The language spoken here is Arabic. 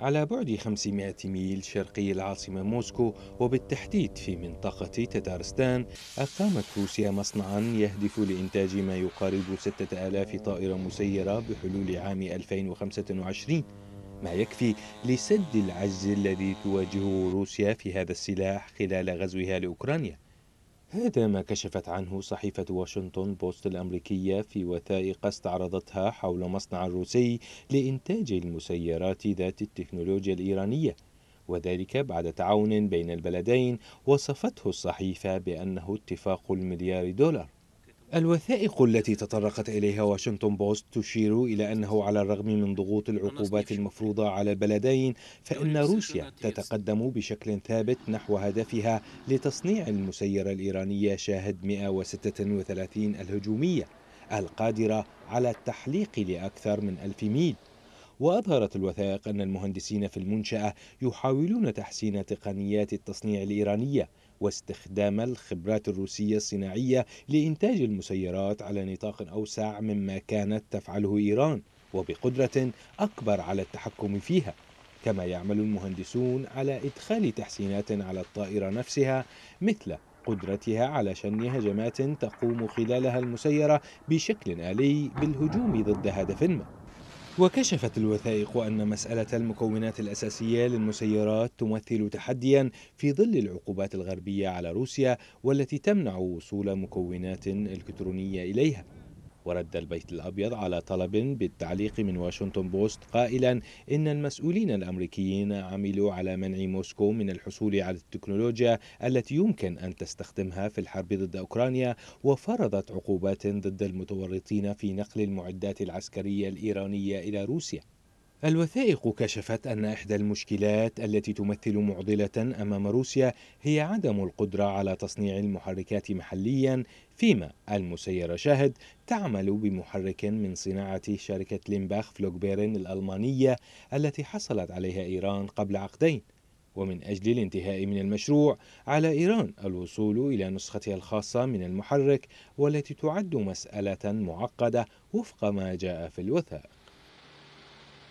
على بعد 500 ميل شرقي العاصمة موسكو وبالتحديد في منطقة تتارستان أقامت روسيا مصنعا يهدف لإنتاج ما يقارب 6000 طائرة مسيرة بحلول عام 2025 ما يكفي لسد العجز الذي تواجهه روسيا في هذا السلاح خلال غزوها لأوكرانيا هذا ما كشفت عنه صحيفة واشنطن بوست الأمريكية في وثائق استعرضتها حول مصنع روسي لإنتاج المسيرات ذات التكنولوجيا الإيرانية وذلك بعد تعاون بين البلدين وصفته الصحيفة بأنه اتفاق المليار دولار الوثائق التي تطرقت إليها واشنطن بوست تشير إلى أنه على الرغم من ضغوط العقوبات المفروضة على البلدين فإن روسيا تتقدم بشكل ثابت نحو هدفها لتصنيع المسيرة الإيرانية شاهد 136 الهجومية القادرة على التحليق لأكثر من ألف ميل وأظهرت الوثائق أن المهندسين في المنشأة يحاولون تحسين تقنيات التصنيع الإيرانية واستخدام الخبرات الروسية الصناعية لإنتاج المسيرات على نطاق أوسع مما كانت تفعله إيران وبقدرة أكبر على التحكم فيها كما يعمل المهندسون على إدخال تحسينات على الطائرة نفسها مثل قدرتها على شن هجمات تقوم خلالها المسيرة بشكل آلي بالهجوم ضد هدف ما وكشفت الوثائق أن مسألة المكونات الأساسية للمسيرات تمثل تحديا في ظل العقوبات الغربية على روسيا والتي تمنع وصول مكونات إلكترونية إليها ورد البيت الأبيض على طلب بالتعليق من واشنطن بوست قائلا إن المسؤولين الأمريكيين عملوا على منع موسكو من الحصول على التكنولوجيا التي يمكن أن تستخدمها في الحرب ضد أوكرانيا وفرضت عقوبات ضد المتورطين في نقل المعدات العسكرية الإيرانية إلى روسيا الوثائق كشفت أن إحدى المشكلات التي تمثل معضلة أمام روسيا هي عدم القدرة على تصنيع المحركات محليا فيما المسيرة شاهد تعمل بمحرك من صناعة شركة لينباخ فلوكبيرن الألمانية التي حصلت عليها إيران قبل عقدين ومن أجل الانتهاء من المشروع على إيران الوصول إلى نسختها الخاصة من المحرك والتي تعد مسألة معقدة وفق ما جاء في الوثائق